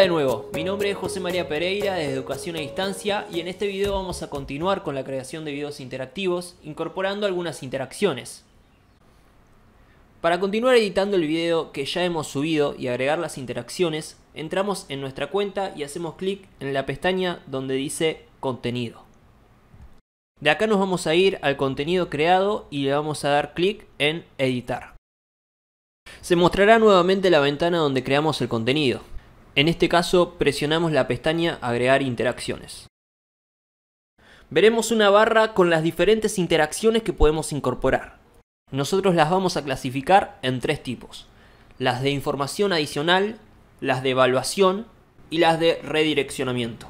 de nuevo, mi nombre es José María Pereira de Educación a Distancia y en este video vamos a continuar con la creación de videos interactivos incorporando algunas interacciones. Para continuar editando el video que ya hemos subido y agregar las interacciones, entramos en nuestra cuenta y hacemos clic en la pestaña donde dice Contenido. De acá nos vamos a ir al contenido creado y le vamos a dar clic en Editar. Se mostrará nuevamente la ventana donde creamos el contenido. En este caso presionamos la pestaña Agregar interacciones. Veremos una barra con las diferentes interacciones que podemos incorporar. Nosotros las vamos a clasificar en tres tipos. Las de información adicional, las de evaluación y las de redireccionamiento.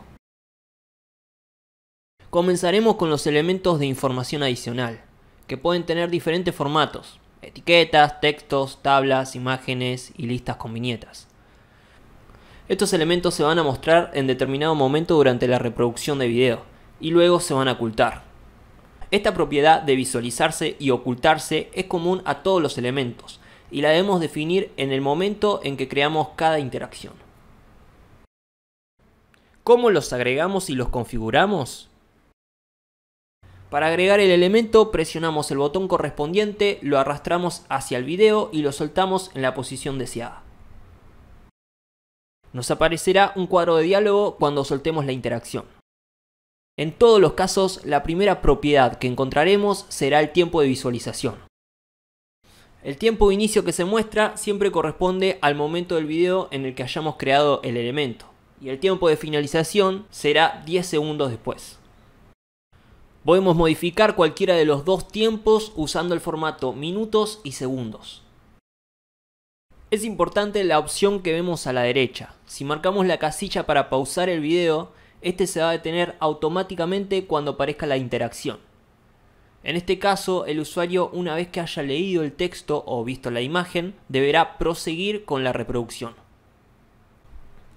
Comenzaremos con los elementos de información adicional, que pueden tener diferentes formatos, etiquetas, textos, tablas, imágenes y listas con viñetas. Estos elementos se van a mostrar en determinado momento durante la reproducción de video y luego se van a ocultar. Esta propiedad de visualizarse y ocultarse es común a todos los elementos y la debemos definir en el momento en que creamos cada interacción. ¿Cómo los agregamos y los configuramos? Para agregar el elemento presionamos el botón correspondiente, lo arrastramos hacia el video y lo soltamos en la posición deseada. Nos aparecerá un cuadro de diálogo cuando soltemos la interacción. En todos los casos, la primera propiedad que encontraremos será el tiempo de visualización. El tiempo de inicio que se muestra siempre corresponde al momento del video en el que hayamos creado el elemento y el tiempo de finalización será 10 segundos después. Podemos modificar cualquiera de los dos tiempos usando el formato minutos y segundos. Es importante la opción que vemos a la derecha. Si marcamos la casilla para pausar el video, este se va a detener automáticamente cuando aparezca la interacción. En este caso, el usuario una vez que haya leído el texto o visto la imagen, deberá proseguir con la reproducción.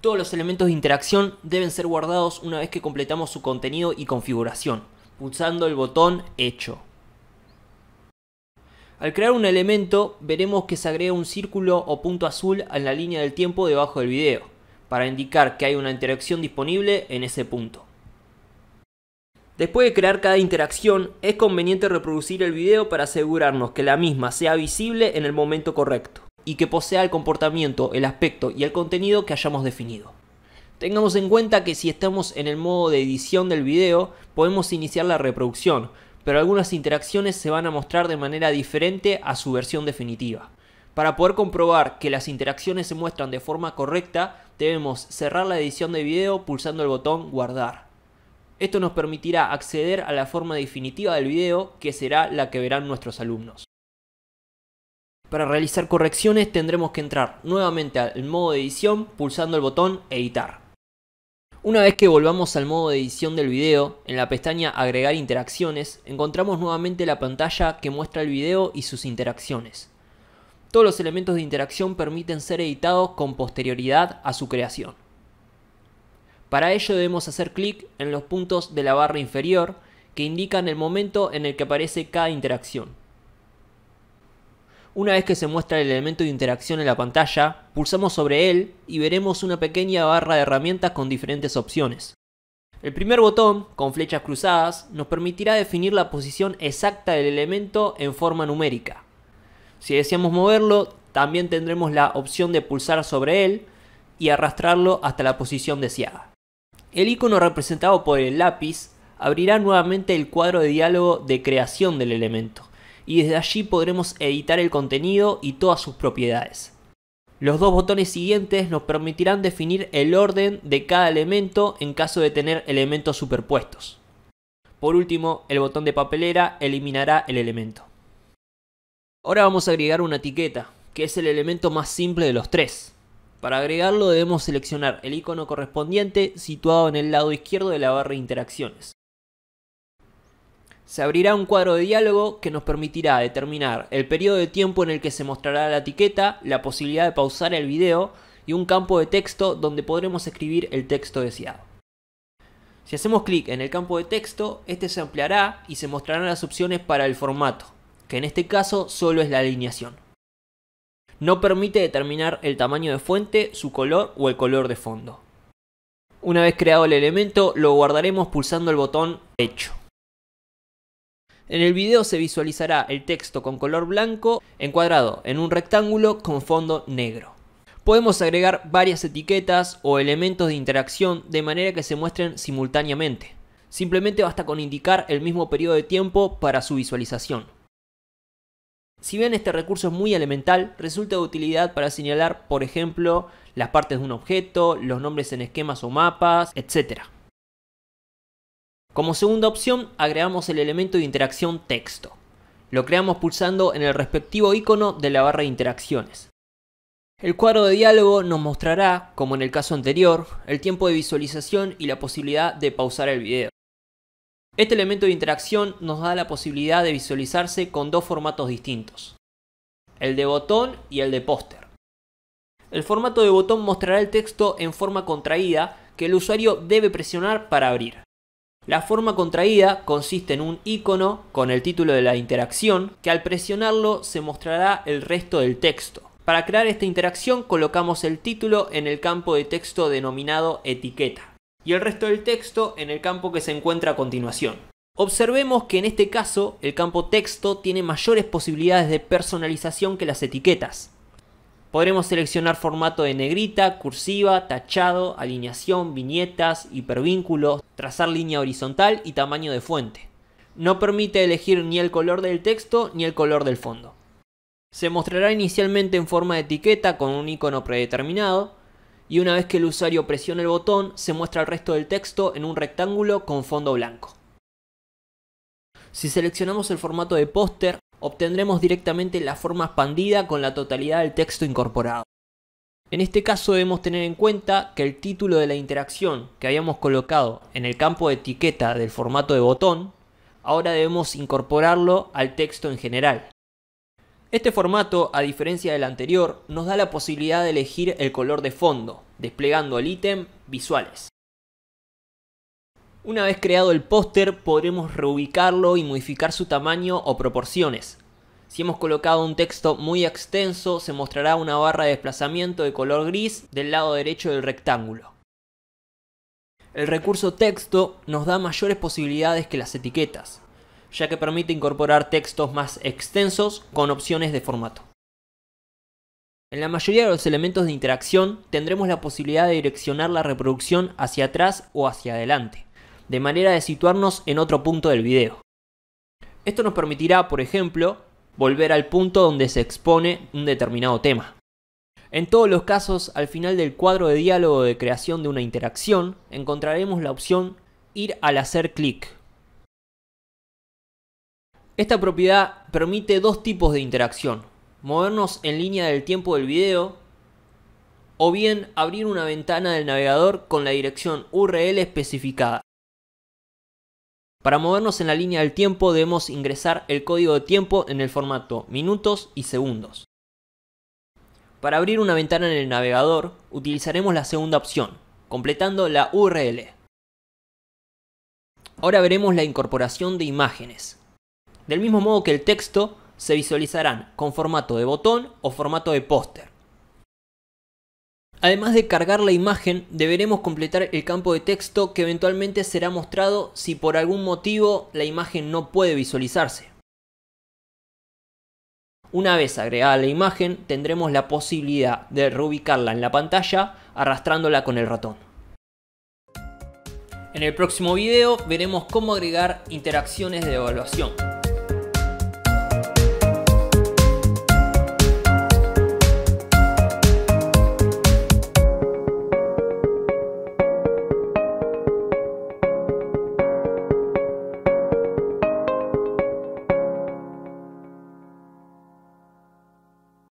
Todos los elementos de interacción deben ser guardados una vez que completamos su contenido y configuración, pulsando el botón Hecho. Al crear un elemento, veremos que se agrega un círculo o punto azul en la línea del tiempo debajo del video, para indicar que hay una interacción disponible en ese punto. Después de crear cada interacción, es conveniente reproducir el video para asegurarnos que la misma sea visible en el momento correcto y que posea el comportamiento, el aspecto y el contenido que hayamos definido. Tengamos en cuenta que si estamos en el modo de edición del video, podemos iniciar la reproducción, pero algunas interacciones se van a mostrar de manera diferente a su versión definitiva. Para poder comprobar que las interacciones se muestran de forma correcta, debemos cerrar la edición de video pulsando el botón guardar. Esto nos permitirá acceder a la forma definitiva del video, que será la que verán nuestros alumnos. Para realizar correcciones tendremos que entrar nuevamente al modo de edición pulsando el botón editar. Una vez que volvamos al modo de edición del video, en la pestaña Agregar interacciones, encontramos nuevamente la pantalla que muestra el video y sus interacciones. Todos los elementos de interacción permiten ser editados con posterioridad a su creación. Para ello debemos hacer clic en los puntos de la barra inferior que indican el momento en el que aparece cada interacción. Una vez que se muestra el elemento de interacción en la pantalla, pulsamos sobre él y veremos una pequeña barra de herramientas con diferentes opciones. El primer botón, con flechas cruzadas, nos permitirá definir la posición exacta del elemento en forma numérica. Si deseamos moverlo, también tendremos la opción de pulsar sobre él y arrastrarlo hasta la posición deseada. El icono representado por el lápiz abrirá nuevamente el cuadro de diálogo de creación del elemento y desde allí podremos editar el contenido y todas sus propiedades. Los dos botones siguientes nos permitirán definir el orden de cada elemento en caso de tener elementos superpuestos. Por último, el botón de papelera eliminará el elemento. Ahora vamos a agregar una etiqueta, que es el elemento más simple de los tres. Para agregarlo debemos seleccionar el icono correspondiente situado en el lado izquierdo de la barra de interacciones. Se abrirá un cuadro de diálogo que nos permitirá determinar el periodo de tiempo en el que se mostrará la etiqueta, la posibilidad de pausar el video y un campo de texto donde podremos escribir el texto deseado. Si hacemos clic en el campo de texto, este se ampliará y se mostrarán las opciones para el formato, que en este caso solo es la alineación. No permite determinar el tamaño de fuente, su color o el color de fondo. Una vez creado el elemento, lo guardaremos pulsando el botón Hecho. En el video se visualizará el texto con color blanco encuadrado en un rectángulo con fondo negro. Podemos agregar varias etiquetas o elementos de interacción de manera que se muestren simultáneamente. Simplemente basta con indicar el mismo periodo de tiempo para su visualización. Si bien este recurso es muy elemental, resulta de utilidad para señalar, por ejemplo, las partes de un objeto, los nombres en esquemas o mapas, etc. Como segunda opción, agregamos el elemento de interacción texto. Lo creamos pulsando en el respectivo icono de la barra de interacciones. El cuadro de diálogo nos mostrará, como en el caso anterior, el tiempo de visualización y la posibilidad de pausar el video. Este elemento de interacción nos da la posibilidad de visualizarse con dos formatos distintos, el de botón y el de póster. El formato de botón mostrará el texto en forma contraída que el usuario debe presionar para abrir. La forma contraída consiste en un icono con el título de la interacción que al presionarlo se mostrará el resto del texto. Para crear esta interacción colocamos el título en el campo de texto denominado etiqueta y el resto del texto en el campo que se encuentra a continuación. Observemos que en este caso el campo texto tiene mayores posibilidades de personalización que las etiquetas, Podremos seleccionar formato de negrita, cursiva, tachado, alineación, viñetas, hipervínculos, trazar línea horizontal y tamaño de fuente. No permite elegir ni el color del texto ni el color del fondo. Se mostrará inicialmente en forma de etiqueta con un icono predeterminado y una vez que el usuario presione el botón se muestra el resto del texto en un rectángulo con fondo blanco. Si seleccionamos el formato de póster, obtendremos directamente la forma expandida con la totalidad del texto incorporado. En este caso debemos tener en cuenta que el título de la interacción que habíamos colocado en el campo de etiqueta del formato de botón, ahora debemos incorporarlo al texto en general. Este formato, a diferencia del anterior, nos da la posibilidad de elegir el color de fondo, desplegando el ítem Visuales. Una vez creado el póster podremos reubicarlo y modificar su tamaño o proporciones. Si hemos colocado un texto muy extenso se mostrará una barra de desplazamiento de color gris del lado derecho del rectángulo. El recurso texto nos da mayores posibilidades que las etiquetas, ya que permite incorporar textos más extensos con opciones de formato. En la mayoría de los elementos de interacción tendremos la posibilidad de direccionar la reproducción hacia atrás o hacia adelante de manera de situarnos en otro punto del video. Esto nos permitirá, por ejemplo, volver al punto donde se expone un determinado tema. En todos los casos, al final del cuadro de diálogo de creación de una interacción, encontraremos la opción Ir al hacer clic. Esta propiedad permite dos tipos de interacción, movernos en línea del tiempo del video o bien abrir una ventana del navegador con la dirección URL especificada. Para movernos en la línea del tiempo debemos ingresar el código de tiempo en el formato minutos y segundos. Para abrir una ventana en el navegador utilizaremos la segunda opción, completando la URL. Ahora veremos la incorporación de imágenes. Del mismo modo que el texto, se visualizarán con formato de botón o formato de póster. Además de cargar la imagen, deberemos completar el campo de texto que eventualmente será mostrado si por algún motivo la imagen no puede visualizarse. Una vez agregada la imagen, tendremos la posibilidad de reubicarla en la pantalla arrastrándola con el ratón. En el próximo video veremos cómo agregar interacciones de evaluación.